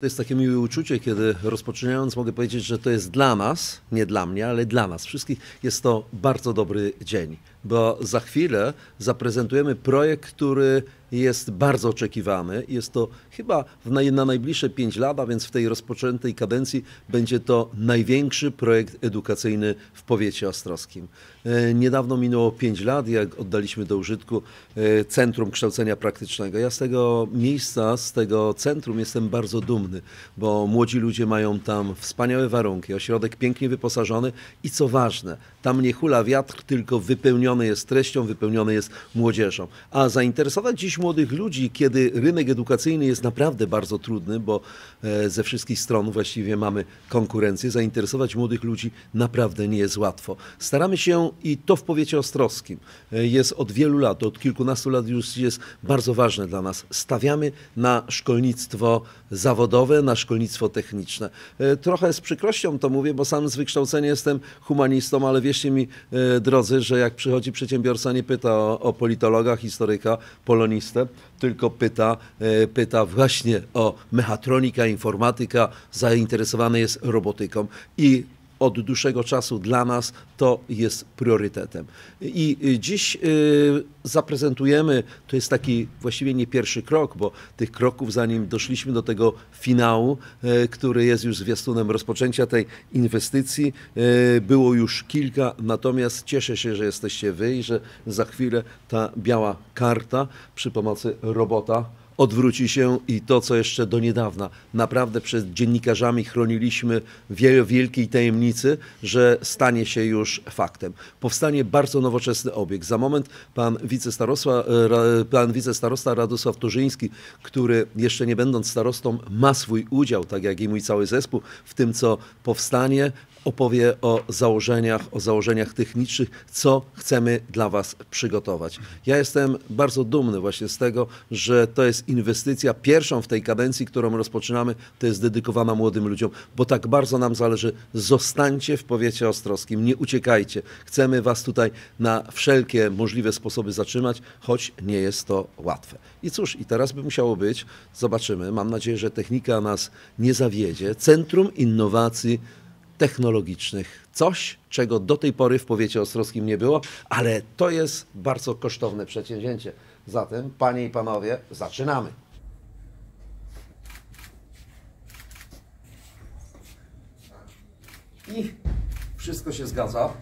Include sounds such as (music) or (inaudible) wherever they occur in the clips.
To jest takie miłe uczucie, kiedy rozpoczynając mogę powiedzieć, że to jest dla nas, nie dla mnie, ale dla nas wszystkich, jest to bardzo dobry dzień bo za chwilę zaprezentujemy projekt, który jest bardzo oczekiwany. Jest to chyba na najbliższe 5 lat, a więc w tej rozpoczętej kadencji będzie to największy projekt edukacyjny w powiecie ostrowskim. E, niedawno minęło 5 lat, jak oddaliśmy do użytku e, Centrum Kształcenia Praktycznego. Ja z tego miejsca, z tego centrum jestem bardzo dumny, bo młodzi ludzie mają tam wspaniałe warunki, ośrodek pięknie wyposażony i co ważne, tam nie hula wiatr, tylko wypełniony wypełniony jest treścią, wypełniony jest młodzieżą. A zainteresować dziś młodych ludzi, kiedy rynek edukacyjny jest naprawdę bardzo trudny, bo e, ze wszystkich stron właściwie mamy konkurencję, zainteresować młodych ludzi naprawdę nie jest łatwo. Staramy się i to w powiecie ostrowskim e, jest od wielu lat, od kilkunastu lat już jest bardzo ważne dla nas. Stawiamy na szkolnictwo zawodowe, na szkolnictwo techniczne. E, trochę z przykrością to mówię, bo sam z wykształcenia jestem humanistą, ale wierzcie mi, drodzy, że jak przychodzi przychodzi przedsiębiorca, nie pyta o, o politologa, historyka, polonistę, tylko pyta, e, pyta właśnie o mechatronika, informatyka, zainteresowany jest robotyką i od dłuższego czasu dla nas to jest priorytetem. I y, dziś y, zaprezentujemy, to jest taki właściwie nie pierwszy krok, bo tych kroków zanim doszliśmy do tego finału, e, który jest już zwiastunem rozpoczęcia tej inwestycji, e, było już kilka, natomiast cieszę się, że jesteście wy i że za chwilę ta biała karta przy pomocy robota odwróci się i to, co jeszcze do niedawna naprawdę przed dziennikarzami chroniliśmy wielkiej tajemnicy, że stanie się już faktem. Powstanie bardzo nowoczesny obiekt. Za moment pan wicestarosta, e, pan wicestarosta Radosław Turzyński, który jeszcze nie będąc starostą ma swój udział, tak jak i mój cały zespół, w tym, co powstanie, opowie o założeniach, o założeniach technicznych, co chcemy dla Was przygotować. Ja jestem bardzo dumny właśnie z tego, że to jest inwestycja pierwszą w tej kadencji, którą rozpoczynamy, to jest dedykowana młodym ludziom, bo tak bardzo nam zależy, zostańcie w powiecie ostrowskim, nie uciekajcie. Chcemy Was tutaj na wszelkie możliwe sposoby zatrzymać, choć nie jest to łatwe. I cóż, i teraz by musiało być, zobaczymy, mam nadzieję, że technika nas nie zawiedzie. Centrum Innowacji technologicznych. Coś, czego do tej pory w powiecie ostrowskim nie było, ale to jest bardzo kosztowne przedsięwzięcie. Zatem, panie i panowie, zaczynamy. I wszystko się zgadza.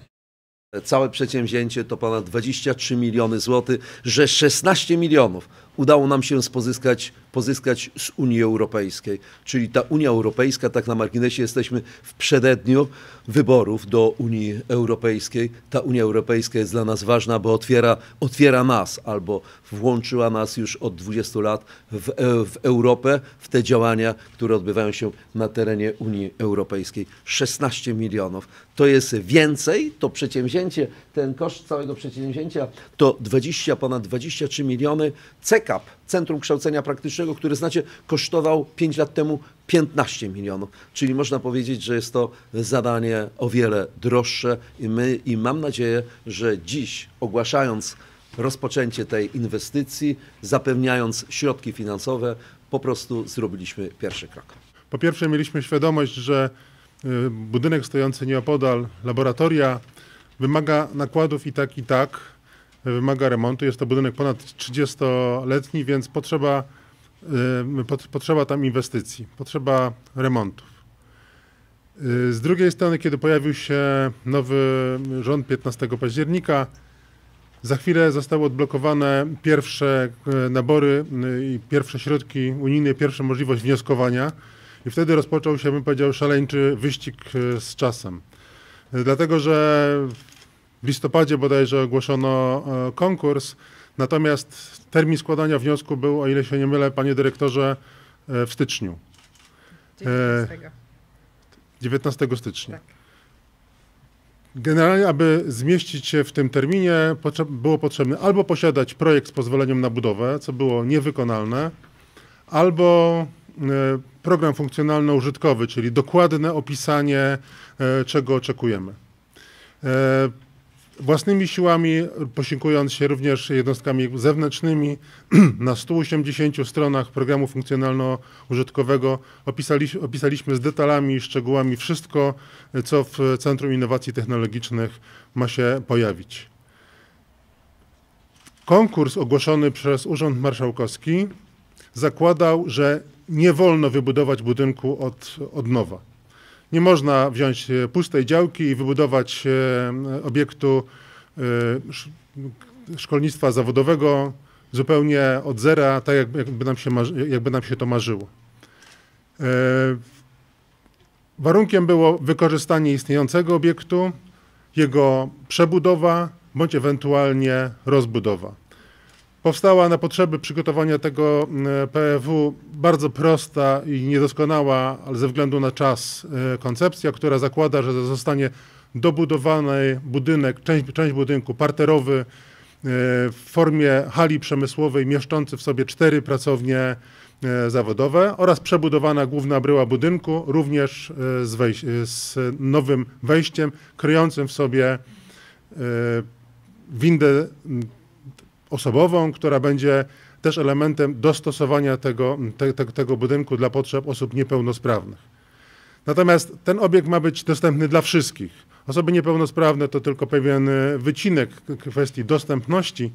Całe przedsięwzięcie to ponad 23 miliony złotych, że 16 milionów udało nam się pozyskać, pozyskać z Unii Europejskiej. Czyli ta Unia Europejska, tak na marginesie jesteśmy w przededniu wyborów do Unii Europejskiej. Ta Unia Europejska jest dla nas ważna, bo otwiera, otwiera nas albo włączyła nas już od 20 lat w, e, w Europę, w te działania, które odbywają się na terenie Unii Europejskiej. 16 milionów. To jest więcej, to przedsięwzięcie, ten koszt całego przedsięwzięcia to 20, ponad 23 miliony cek Centrum Kształcenia Praktycznego, które znacie, kosztował 5 lat temu 15 milionów. Czyli można powiedzieć, że jest to zadanie o wiele droższe i, my, i mam nadzieję, że dziś ogłaszając rozpoczęcie tej inwestycji, zapewniając środki finansowe, po prostu zrobiliśmy pierwszy krok. Po pierwsze mieliśmy świadomość, że y, budynek stojący nieopodal laboratoria wymaga nakładów i tak, i tak, wymaga remontu. Jest to budynek ponad 30-letni, więc potrzeba, y, potrzeba tam inwestycji, potrzeba remontów. Y, z drugiej strony, kiedy pojawił się nowy rząd 15 października, za chwilę zostały odblokowane pierwsze y, nabory i pierwsze środki unijne, pierwsza możliwość wnioskowania. I wtedy rozpoczął się, bym powiedział, szaleńczy wyścig z czasem. Dlatego, że w listopadzie bodajże ogłoszono e, konkurs, natomiast termin składania wniosku był, o ile się nie mylę, panie dyrektorze, e, w styczniu. 19, 19 e, stycznia. Tak. Generalnie, aby zmieścić się w tym terminie, było potrzebne albo posiadać projekt z pozwoleniem na budowę, co było niewykonalne, albo program funkcjonalno-użytkowy, czyli dokładne opisanie, czego oczekujemy własnymi siłami, posiłkując się również jednostkami zewnętrznymi, (clears throat) na 180 stronach programu funkcjonalno-użytkowego opisali, opisaliśmy z detalami i szczegółami wszystko, co w Centrum Innowacji Technologicznych ma się pojawić. Konkurs ogłoszony przez Urząd Marszałkowski zakładał, że nie wolno wybudować budynku od, od nowa. Nie można wziąć e, pustej działki i wybudować e, obiektu e, szkolnictwa zawodowego zupełnie od zera, tak jakby nam się, jakby nam się to marzyło. Warunkiem było wykorzystanie istniejącego obiektu, jego przebudowa bądź ewentualnie rozbudowa. Powstała na potrzeby przygotowania tego mm, PFW bardzo prosta i niedoskonała, ale ze względu na czas e, koncepcja, która zakłada, że zostanie dobudowany budynek, część, część budynku parterowy e, w formie hali przemysłowej mieszczący w sobie cztery pracownie e, zawodowe oraz przebudowana główna bryła budynku również z, wejś- z nowym wejściem kryjącym w sobie windę osobową, która będzie też elementem dostosowania tego, te, te, tego budynku dla potrzeb osób niepełnosprawnych. Natomiast ten obiekt ma być dostępny dla wszystkich. Osoby niepełnosprawne to tylko pewien e, wycinek kwestii dostępności.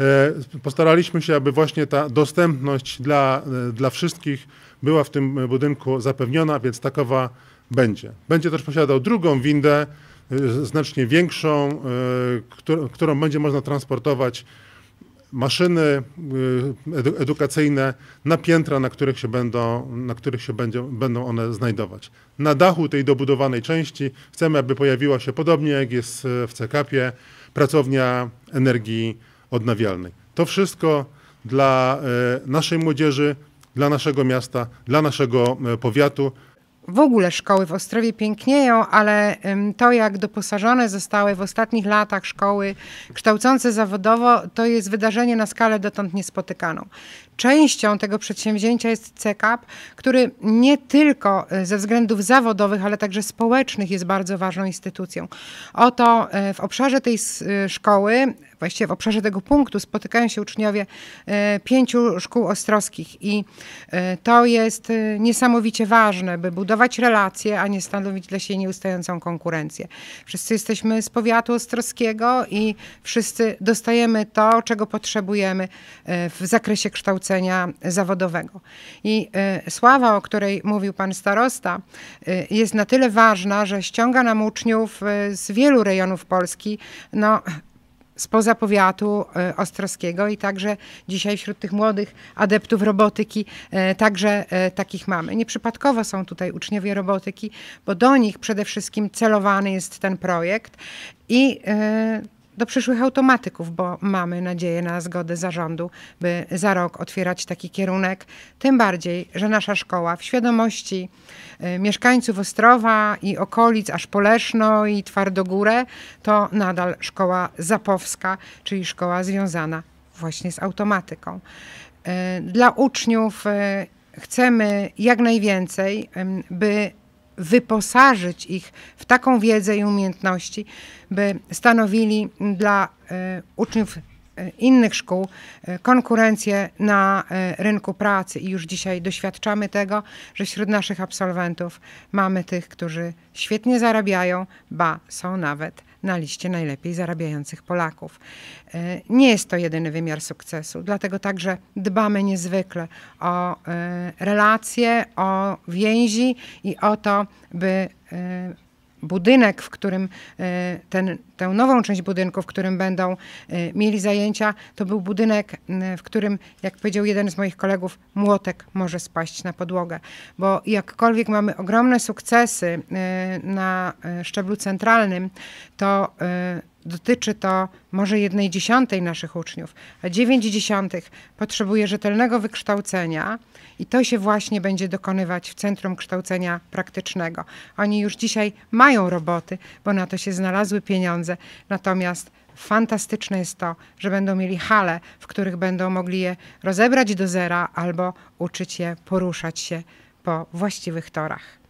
E, postaraliśmy się, aby właśnie ta dostępność dla, e, dla wszystkich była w tym budynku zapewniona, więc takowa będzie. Będzie też posiadał drugą windę, znacznie większą, którą będzie można transportować maszyny y, edukacyjne na piętra, na których się, będą, na których się będzie, będą one znajdować. Na dachu tej dobudowanej części chcemy, aby pojawiła się, podobnie jak jest y, w CKP, pracownia energii odnawialnej. To wszystko dla y, naszej młodzieży, dla naszego miasta, dla naszego powiatu w ogóle szkoły w Ostrowie pięknieją, ale to, jak doposażone zostały w ostatnich latach szkoły kształcące zawodowo, to jest wydarzenie na skalę dotąd niespotykaną częścią tego przedsięwzięcia jest CECAP, który nie tylko e, ze względów zawodowych, ale także społecznych jest bardzo ważną instytucją. Oto e, w obszarze tej e, szkoły, właściwie w obszarze tego punktu spotykają się uczniowie pięciu szkół ostrowskich i to jest niesamowicie ważne, by budować relacje, a nie stanowić dla siebie nieustającą konkurencję. Wszyscy jesteśmy z powiatu ostrowskiego i wszyscy dostajemy to, czego potrzebujemy w zakresie kształcenia zawodowego. I y, sława, o której mówił pan starosta, y, jest na tyle ważna, że ściąga nam uczniów y, z wielu rejonów Polski. No, spoza powiatu ostrowskiego i także dzisiaj wśród tych młodych adeptów robotyki także takich mamy. Nieprzypadkowo są tutaj uczniowie robotyki, bo do nich przede wszystkim celowany jest ten projekt i do przyszłych automatyków, bo mamy nadzieję na zgodę zarządu, by za rok otwierać taki kierunek. Tym bardziej, że nasza szkoła w świadomości y, mieszkańców Ostrowa i okolic, aż Poleszno i Twardogórę, to nadal szkoła zapowska, czyli szkoła związana właśnie z automatyką. Y, dla uczniów y, chcemy jak najwięcej, by wyposażyć ich w taką wiedzę i umiejętności, by stanowili dla e, uczniów e, innych szkół e, konkurencję na rynku pracy i już dzisiaj doświadczamy tego, że wśród naszych absolwentów mamy tych, którzy świetnie zarabiają, ba są nawet na liście najlepiej zarabiających Polaków. E, nie jest to jedyny wymiar sukcesu, dlatego także dbamy niezwykle o e, relacje, o więzi i o to, by e, budynek, w którym e, ten, tę nową część budynku, w którym będą e, mieli zajęcia, to był budynek, w którym, jak powiedział jeden z moich kolegów, młotek może spaść na podłogę. Bo jakkolwiek mamy ogromne sukcesy e, na szczeblu centralnym, to dotyczy to może jednej dziesiątej naszych uczniów, a dziewięć dziesiątych potrzebuje rzetelnego wykształcenia i to się właśnie będzie dokonywać w Centrum Kształcenia Praktycznego. Oni już dzisiaj mają roboty, bo na to się znalazły pieniądze, natomiast fantastyczne jest to, że będą mieli hale, w których będą mogli je rozebrać do zera albo uczyć je poruszać się po właściwych torach.